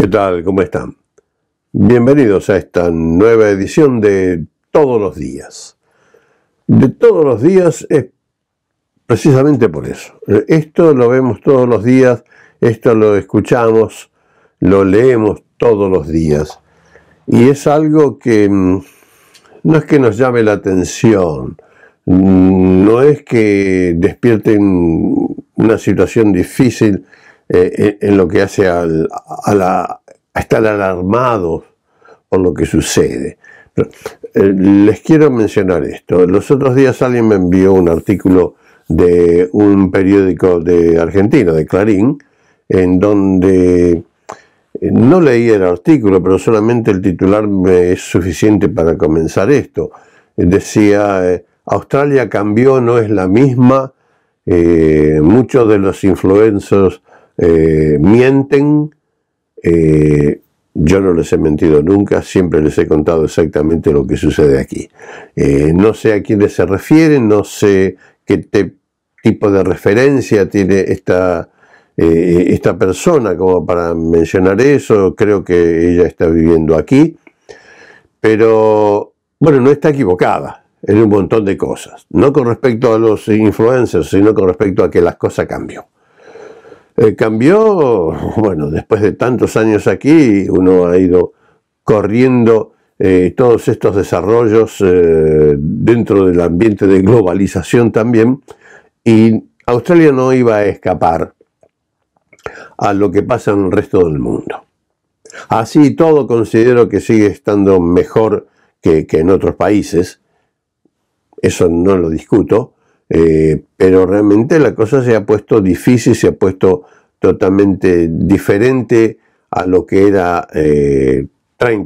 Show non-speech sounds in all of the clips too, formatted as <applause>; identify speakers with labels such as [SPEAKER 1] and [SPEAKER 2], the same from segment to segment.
[SPEAKER 1] ¿Qué tal? ¿Cómo están? Bienvenidos a esta nueva edición de Todos los Días. De todos los días es precisamente por eso. Esto lo vemos todos los días, esto lo escuchamos, lo leemos todos los días. Y es algo que mm, no es que nos llame la atención, mm, no es que despierten una situación difícil eh, eh, en lo que hace a, estar alarmados por lo que sucede. Eh, les quiero mencionar esto. Los otros días alguien me envió un artículo de un periódico de Argentina, de Clarín, en donde no leí el artículo, pero solamente el titular me es suficiente para comenzar esto. Decía, Australia cambió, no es la misma, muchos de los influencers eh, mienten. Eh, yo no les he mentido nunca, siempre les he contado exactamente lo que sucede aquí. Eh, no sé a quiénes se refieren, no sé qué tipo de referencia tiene esta, esta persona como para mencionar eso, creo que ella está viviendo aquí, pero bueno, no está equivocada en un montón de cosas, no con respecto a los influencers, sino con respecto a que las cosas cambian. Eh, cambió, bueno, después de tantos años aquí, uno ha ido corriendo eh, todos estos desarrollos eh, dentro del ambiente de globalización también, y Australia no iba a escapar a lo que pasa en el resto del mundo. Así todo considero que sigue estando mejor que en otros países, eso no lo discuto, eh, pero realmente la cosa se ha puesto difícil, se ha puesto totalmente diferente a lo que era 30,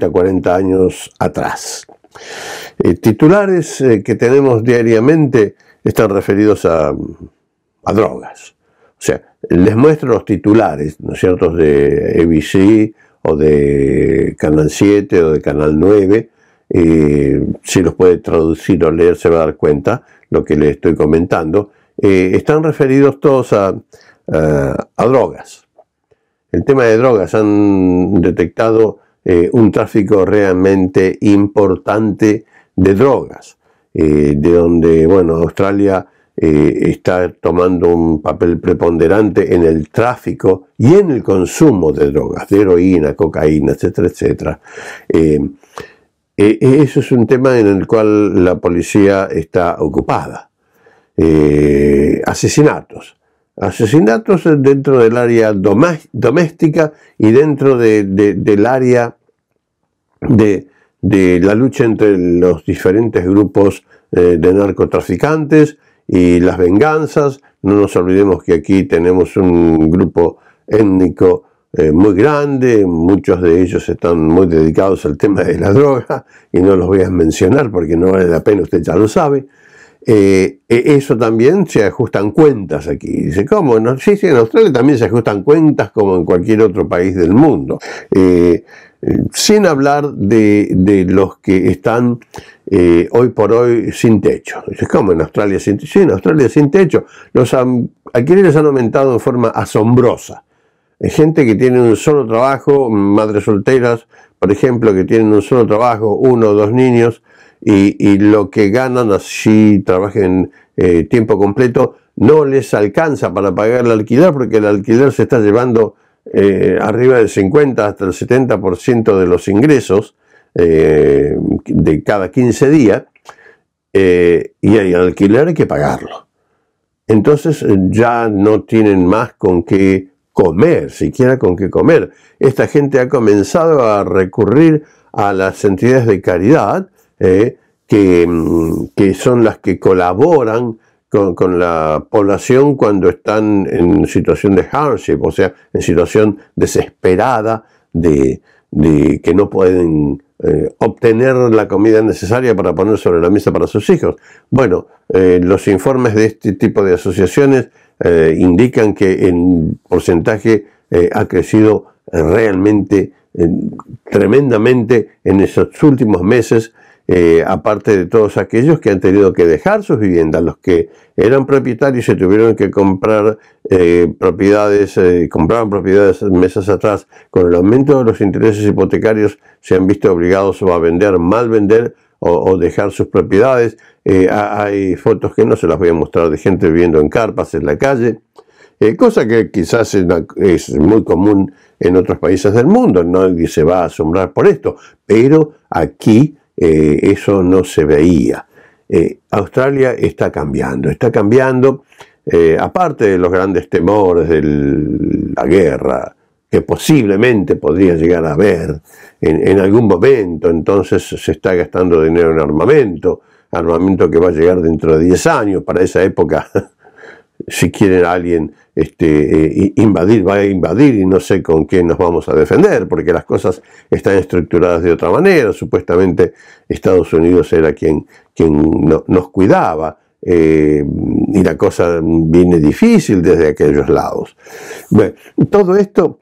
[SPEAKER 1] eh, 40 años atrás. Eh, titulares que tenemos diariamente están referidos a, drogas. O sea, les muestro los titulares, ¿no cierto?, de ABC o de Canal 7 o de Canal 9, si los puede traducir o leer se va a dar cuenta lo que le estoy comentando, eh, están referidos todos a, drogas. El tema de drogas han detectado eh, un tráfico realmente importante de drogas, eh, de donde, bueno, Australia está tomando un papel preponderante en el tráfico y en el consumo de drogas, de heroína, cocaína, etcétera, etcétera. Eh, eh, eso es un tema en el cual la policía está ocupada. Eh, asesinatos. Asesinatos dentro del área doméstica y dentro del área de, la lucha entre los diferentes grupos de narcotraficantes y las venganzas. No nos olvidemos que aquí tenemos un grupo étnico eh, muy grande, muchos de ellos están muy dedicados al tema de la droga y no los voy a mencionar porque no vale la pena, usted ya lo sabe. Eh, eh, eso también se ajustan cuentas aquí. Dice, ¿cómo? sí, sí, en Australia también se ajustan cuentas como en cualquier otro país del mundo. sin hablar de, los que están hoy por hoy sin techo. Dice, ¿cómo? En Australia sin techo. Australia sin techo. Los alquileres han aumentado de forma asombrosa gente que tiene un solo trabajo, madres solteras, por ejemplo, que tienen un solo trabajo, uno o dos niños, y, lo que ganan así trabajen eh, tiempo completo, no les alcanza para pagar el alquiler porque el alquiler se está llevando eh, arriba del 50 hasta el 70% de los ingresos eh, de cada 15 días y el alquiler hay que pagarlo. Entonces ya no tienen más con qué comer, siquiera con qué comer. Esta gente ha comenzado a recurrir a las entidades de caridad, eh, que, mm, que, son las que colaboran con, con, la población cuando están en situación de hardship, o sea, en situación desesperada de, de que no pueden eh, obtener la comida necesaria para poner sobre la mesa para sus hijos. Bueno, eh, los informes de este tipo de asociaciones eh, indican que el porcentaje ha crecido realmente tremendamente en esos últimos meses eh, aparte de todos aquellos que han tenido que dejar sus viviendas, los que eran propietarios y tuvieron que comprar eh, propiedades, eh, compraban propiedades meses atrás, con el aumento de los intereses hipotecarios se han visto obligados a vender, mal vender o, dejar sus propiedades. hay fotos que no se las voy a mostrar de gente viviendo en carpas en la calle. cosa que quizás es, muy común en otros países del mundo, nadie ¿no? se va a asombrar por esto, pero aquí eh, eso no se veía. Eh, Australia está cambiando, está cambiando, eh, aparte de los grandes temores de la guerra, que posiblemente podría llegar a haber en, en, algún momento, entonces se está gastando dinero en armamento, armamento que va a llegar dentro de 10 años, para esa época <laughs> si quiere alguien este, eh, invadir, va a invadir y no sé con quién nos vamos a defender, porque las cosas están estructuradas de otra manera. Supuestamente Estados Unidos era quien, quien nos cuidaba. Eh, y la cosa viene difícil desde aquellos lados. todo esto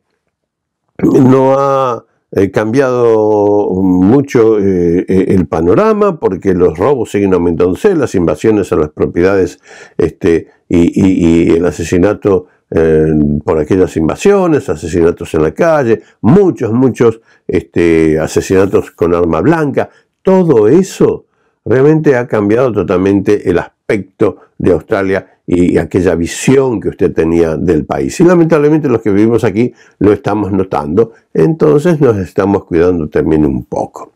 [SPEAKER 1] no ha He cambiado mucho eh, e-, el panorama porque los robos siguen aumentándose, las invasiones a las propiedades este, y, el asesinato eh, por aquellas invasiones, asesinatos en la calle, muchos, muchos este, asesinatos con arma blanca, todo eso realmente ha cambiado totalmente el aspecto de Australia y aquella visión que usted tenía del país. Y lamentablemente los que vivimos aquí lo estamos notando, entonces nos estamos cuidando también un poco.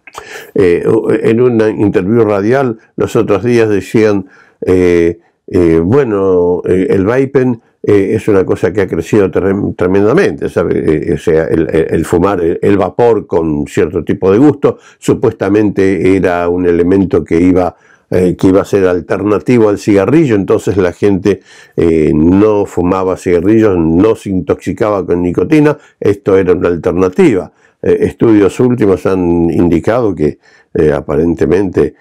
[SPEAKER 1] Eh, en una interview radial los otros días decían, eh, eh, bueno, el Vaipen es una cosa que ha crecido tremendamente, o sea, el, el, fumar el vapor con cierto tipo de gusto supuestamente era un elemento que iba eh, que iba a ser alternativo al cigarrillo, entonces la gente eh, no fumaba cigarrillos, no se intoxicaba con nicotina, esto era una alternativa. Eh, estudios últimos han indicado que aparentemente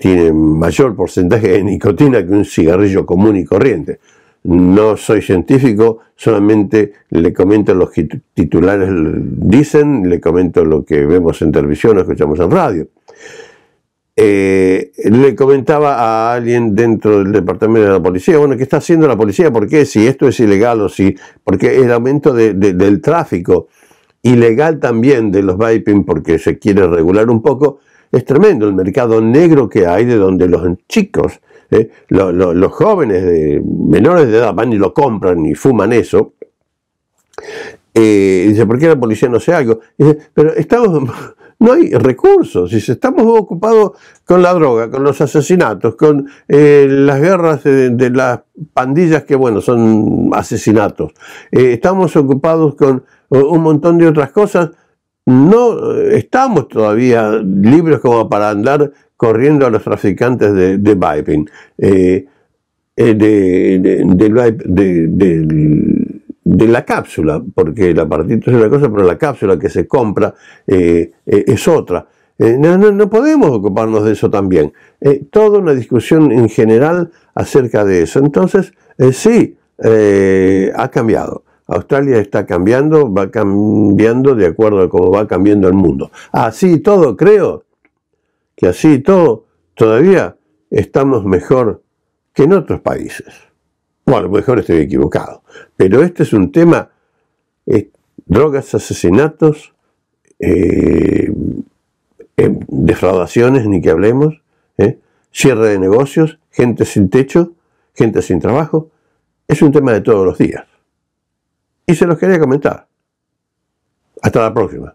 [SPEAKER 1] tienen mayor porcentaje de nicotina que un cigarrillo común y corriente. No soy científico, solamente le comento los titulares dicen, le comento lo que vemos en televisión o escuchamos en radio. Eh, le comentaba a alguien dentro del departamento de la policía, bueno, ¿qué está haciendo la policía? ¿Por qué? Si esto es ilegal o si, porque el aumento del tráfico ilegal también de los vaping, porque se quiere regular un poco, es tremendo el mercado negro que hay de donde los chicos, eh, los jóvenes de, menores de edad van y lo compran y fuman eso. Eh, dice, ¿por qué la policía no hace algo? Dice, pero estamos no hay recursos. si estamos ocupados con la droga, con los asesinatos, con eh, las guerras de, las pandillas que, bueno, son asesinatos, eh, estamos ocupados con un montón de otras cosas, no eh, estamos todavía libres como para andar corriendo a los traficantes de, viping. vaping, de la cápsula, porque la apartito es una cosa, pero la cápsula que se compra eh, eh, es otra. Eh, no, podemos ocuparnos de eso también. toda una discusión en general acerca de eso. Entonces, sí, ha cambiado. Australia está cambiando, va cambiando de acuerdo a cómo va cambiando el mundo. Así todo, creo que así todo, todavía estamos mejor que en otros países. Bueno, pues mejor estoy equivocado. Pero este es un tema, eh, drogas, asesinatos, eh, eh, defraudaciones, ni que hablemos, cierre de negocios, gente sin techo, gente sin trabajo. Es un tema de todos los días. Y se los quería comentar. Hasta la próxima.